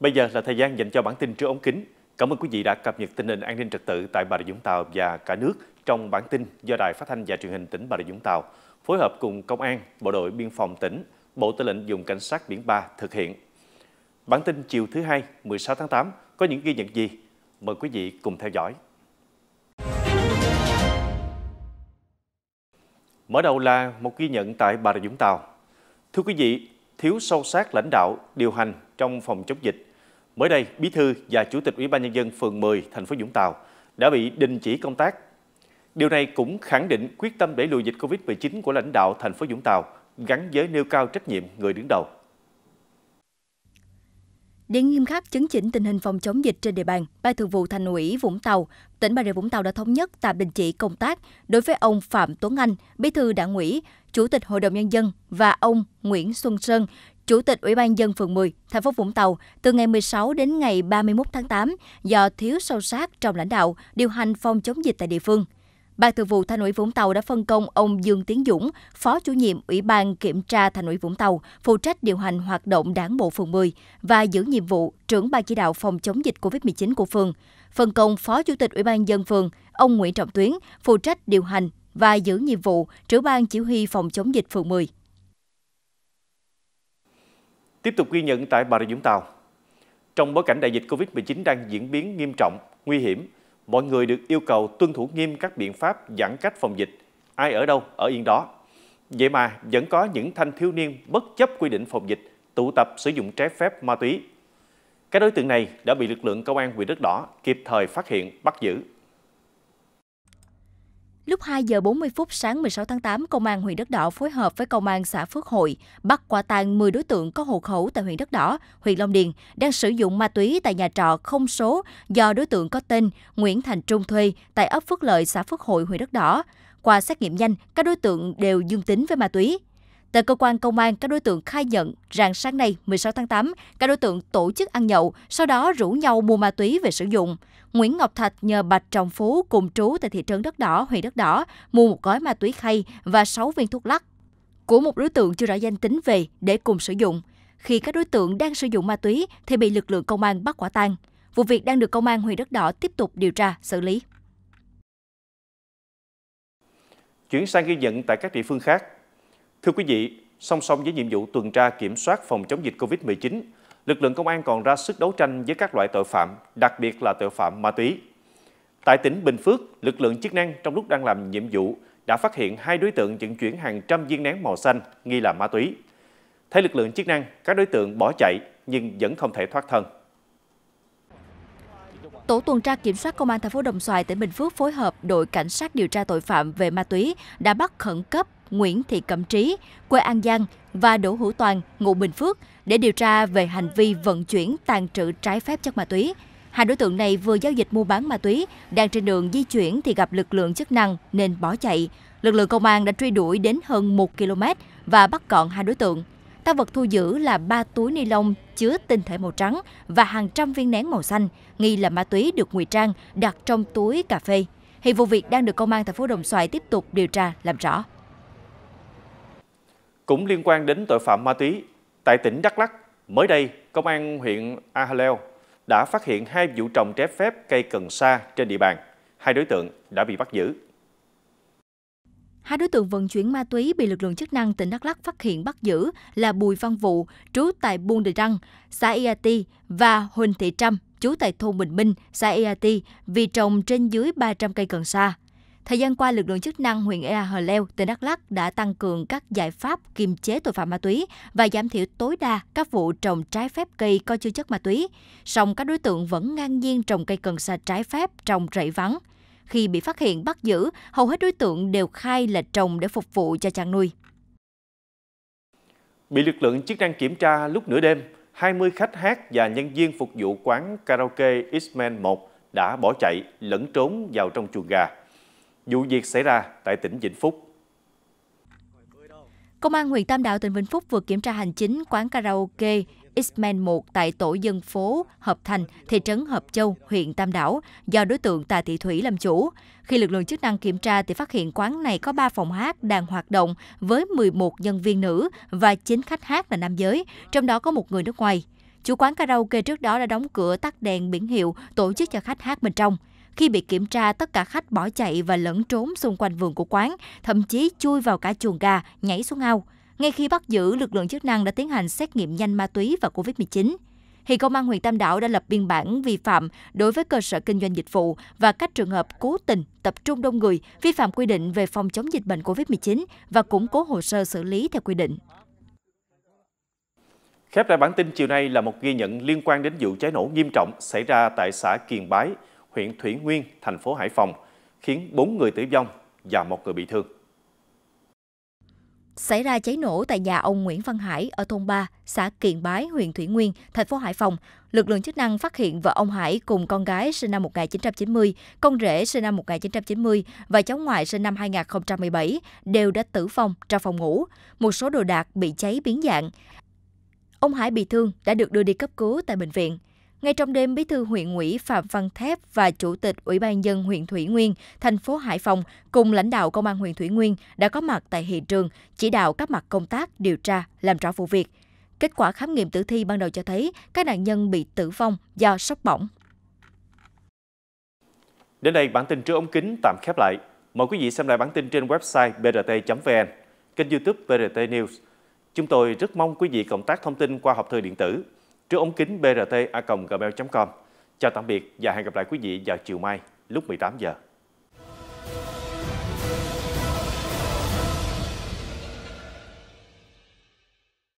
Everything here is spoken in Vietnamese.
Bây giờ là thời gian dành cho bản tin trước ống kính. Cảm ơn quý vị đã cập nhật tình hình an ninh trật tự tại Bà Rịa Vũng Tàu và cả nước trong bản tin do Đài Phát thanh và Truyền hình tỉnh Bà Rịa Vũng Tàu phối hợp cùng Công an, Bộ đội Biên phòng tỉnh, Bộ Tư lệnh Vùng Cảnh sát Biển 3 thực hiện. Bản tin chiều thứ hai 16 tháng 8 có những ghi nhận gì? Mời quý vị cùng theo dõi. Mở đầu là một ghi nhận tại Bà Rịa Vũng Tàu. Thưa quý vị, thiếu sâu sát lãnh đạo, điều hành trong phòng chống dịch Mới đây, Bí thư và Chủ tịch Ủy ban nhân dân phường 10 thành phố Vũng Tàu đã bị đình chỉ công tác. Điều này cũng khẳng định quyết tâm đẩy lùi dịch Covid-19 của lãnh đạo thành phố Vũng Tàu gắn với nêu cao trách nhiệm người đứng đầu. Để nghiêm khắc chứng chỉnh tình hình phòng chống dịch trên địa bàn, Ban Thường vụ Thành ủy Vũng Tàu, tỉnh Bà Rịa Vũng Tàu đã thống nhất tạm đình chỉ công tác đối với ông Phạm Tuấn Anh, Bí thư Đảng ủy, Chủ tịch Hội đồng nhân dân và ông Nguyễn Xuân Sơn, Chủ tịch Ủy ban dân phường 10, thành phố Vũng Tàu từ ngày 16 đến ngày 31 tháng 8 do thiếu sâu sát trong lãnh đạo, điều hành phòng chống dịch tại địa phương. Ban Thường vụ Thành ủy Vũng Tàu đã phân công ông Dương Tiến Dũng, Phó Chủ nhiệm Ủy ban Kiểm tra Thành ủy Vũng Tàu, phụ trách điều hành hoạt động đảng bộ phường 10 và giữ nhiệm vụ trưởng ban chỉ đạo phòng chống dịch COVID-19 của phường. Phân công Phó Chủ tịch Ủy ban dân phường, ông Nguyễn Trọng Tuyến, phụ trách điều hành và giữ nhiệm vụ trưởng ban chỉ huy phòng chống dịch phường 10. Tiếp tục ghi nhận tại Bà Rịa Vũng Tàu. Trong bối cảnh đại dịch Covid-19 đang diễn biến nghiêm trọng, nguy hiểm, mọi người được yêu cầu tuân thủ nghiêm các biện pháp giãn cách phòng dịch. Ai ở đâu, ở yên đó. Vậy mà vẫn có những thanh thiếu niên bất chấp quy định phòng dịch, tụ tập sử dụng trái phép ma túy. Các đối tượng này đã bị lực lượng công an huyện Đất Đỏ kịp thời phát hiện, bắt giữ. Lúc 2 giờ 40 phút sáng 16 tháng 8, Công an huyện Đất Đỏ phối hợp với Công an xã Phước Hội bắt quả tang 10 đối tượng có hộ khẩu tại huyện Đất Đỏ, huyện Long Điền đang sử dụng ma túy tại nhà trọ không số do đối tượng có tên Nguyễn Thành Trung thuê tại ấp Phước Lợi, xã Phước Hội, huyện Đất Đỏ. Qua xét nghiệm nhanh, các đối tượng đều dương tính với ma túy. Tại cơ quan công an, các đối tượng khai nhận rằng sáng nay 16 tháng 8, các đối tượng tổ chức ăn nhậu, sau đó rủ nhau mua ma túy về sử dụng. Nguyễn Ngọc Thạch nhờ Bạch Trọng Phú cùng trú tại thị trấn Đất Đỏ, huyện Đất Đỏ mua một gói ma túy khay và 6 viên thuốc lắc của một đối tượng chưa rõ danh tính về để cùng sử dụng. Khi các đối tượng đang sử dụng ma túy thì bị lực lượng công an bắt quả tang. Vụ việc đang được công an huyện Đất Đỏ tiếp tục điều tra, xử lý. Chuyển sang ghi nhận tại các địa phương khác. Thưa quý vị, song song với nhiệm vụ tuần tra kiểm soát phòng chống dịch COVID-19, lực lượng công an còn ra sức đấu tranh với các loại tội phạm, đặc biệt là tội phạm ma túy. Tại tỉnh Bình Phước, lực lượng chức năng trong lúc đang làm nhiệm vụ đã phát hiện hai đối tượng vận chuyển hàng trăm viên nén màu xanh nghi là ma túy. Thấy lực lượng chức năng, các đối tượng bỏ chạy nhưng vẫn không thể thoát thân. Tổ tuần tra kiểm soát công an thành phố Đồng Xoài tỉnh Bình Phước phối hợp đội cảnh sát điều tra tội phạm về ma túy đã bắt khẩn cấp Nguyễn Thị Cẩm Trí, quê An Giang và Đỗ Hữu Toàn, ngụ Bình Phước để điều tra về hành vi vận chuyển tàn trữ trái phép chất ma túy. Hai đối tượng này vừa giao dịch mua bán ma túy, đang trên đường di chuyển thì gặp lực lượng chức năng nên bỏ chạy. Lực lượng công an đã truy đuổi đến hơn 1 km và bắt gọn hai đối tượng. Tăng vật thu giữ là ba túi ni lông chứa tinh thể màu trắng và hàng trăm viên nén màu xanh, nghi là ma túy được ngụy trang đặt trong túi cà phê. Hiện vụ việc đang được công an thành phố Đồng Xoài tiếp tục điều tra làm rõ. Cũng liên quan đến tội phạm ma túy, tại tỉnh Đắk lắc mới đây, Công an huyện Ahaleo đã phát hiện hai vụ trồng trái phép cây cần sa trên địa bàn. Hai đối tượng đã bị bắt giữ. Hai đối tượng vận chuyển ma túy bị lực lượng chức năng tỉnh Đắk lắc phát hiện bắt giữ là Bùi Văn Vụ, trú tại Buôn Đờ Răng, xã Iati e và Huỳnh Thị Trâm, trú tại thôn Bình Minh, xã Iati e vì trồng trên dưới 300 cây cần sa. Thời gian qua, lực lượng chức năng huyện Ea Hờ Leo, tỉnh Đắk lắc đã tăng cường các giải pháp kiềm chế tội phạm ma túy và giảm thiểu tối đa các vụ trồng trái phép cây có chứa chất ma túy. Song các đối tượng vẫn ngang nhiên trồng cây cần sa trái phép trong rẫy vắng. Khi bị phát hiện bắt giữ, hầu hết đối tượng đều khai là trồng để phục vụ cho chăn nuôi. Bị lực lượng chức năng kiểm tra lúc nửa đêm, 20 khách hát và nhân viên phục vụ quán karaoke isman 1 đã bỏ chạy, lẫn trốn vào trong chuồng gà. Vụ việc xảy ra tại tỉnh Vĩnh Phúc. Công an huyện Tam Đảo, tỉnh Vĩnh Phúc vừa kiểm tra hành chính quán karaoke Xman 1 tại tổ dân phố Hợp Thành, thị trấn Hợp Châu, huyện Tam Đảo do đối tượng Tà Thị Thủy làm chủ. Khi lực lượng chức năng kiểm tra thì phát hiện quán này có 3 phòng hát đang hoạt động với 11 nhân viên nữ và 9 khách hát là nam giới, trong đó có một người nước ngoài. Chủ quán karaoke trước đó đã đóng cửa tắt đèn biển hiệu tổ chức cho khách hát bên trong. Khi bị kiểm tra, tất cả khách bỏ chạy và lẫn trốn xung quanh vườn của quán, thậm chí chui vào cả chuồng gà, nhảy xuống ao. Ngay khi bắt giữ, lực lượng chức năng đã tiến hành xét nghiệm nhanh ma túy và COVID-19. Hiện Công an huyện Tam Đảo đã lập biên bản vi phạm đối với cơ sở kinh doanh dịch vụ và các trường hợp cố tình tập trung đông người vi phạm quy định về phòng chống dịch bệnh COVID-19 và củng cố hồ sơ xử lý theo quy định. Khép lại bản tin chiều nay là một ghi nhận liên quan đến vụ cháy nổ nghiêm trọng xảy ra tại xã Kiền Bái, huyện Thủy Nguyên, thành phố Hải Phòng, khiến 4 người tử vong và một người bị thương. Xảy ra cháy nổ tại nhà ông Nguyễn Văn Hải ở thôn 3, xã Kiện Bái, huyện Thủy Nguyên, thành phố Hải Phòng. Lực lượng chức năng phát hiện vợ ông Hải cùng con gái sinh năm 1990, con rể sinh năm 1990 và cháu ngoại sinh năm 2017 đều đã tử vong trong phòng ngủ. Một số đồ đạc bị cháy biến dạng. Ông Hải bị thương đã được đưa đi cấp cứu tại bệnh viện. Ngay trong đêm, Bí thư huyện ủy Phạm Văn Thép và Chủ tịch Ủy ban dân huyện Thủy Nguyên, thành phố Hải Phòng cùng lãnh đạo công an huyện Thủy Nguyên đã có mặt tại hiện trường chỉ đạo các mặt công tác điều tra làm rõ vụ việc. Kết quả khám nghiệm tử thi ban đầu cho thấy các nạn nhân bị tử vong do sốc bỏng. Đến đây bản tin trưa ống kính tạm khép lại. Mời quý vị xem lại bản tin trên website brt.vn, kênh YouTube BRT News. Chúng tôi rất mong quý vị cộng tác thông tin qua hộp thư điện tử trước ống kính brt a gmail com Chào tạm biệt và hẹn gặp lại quý vị vào chiều mai lúc 18 giờ.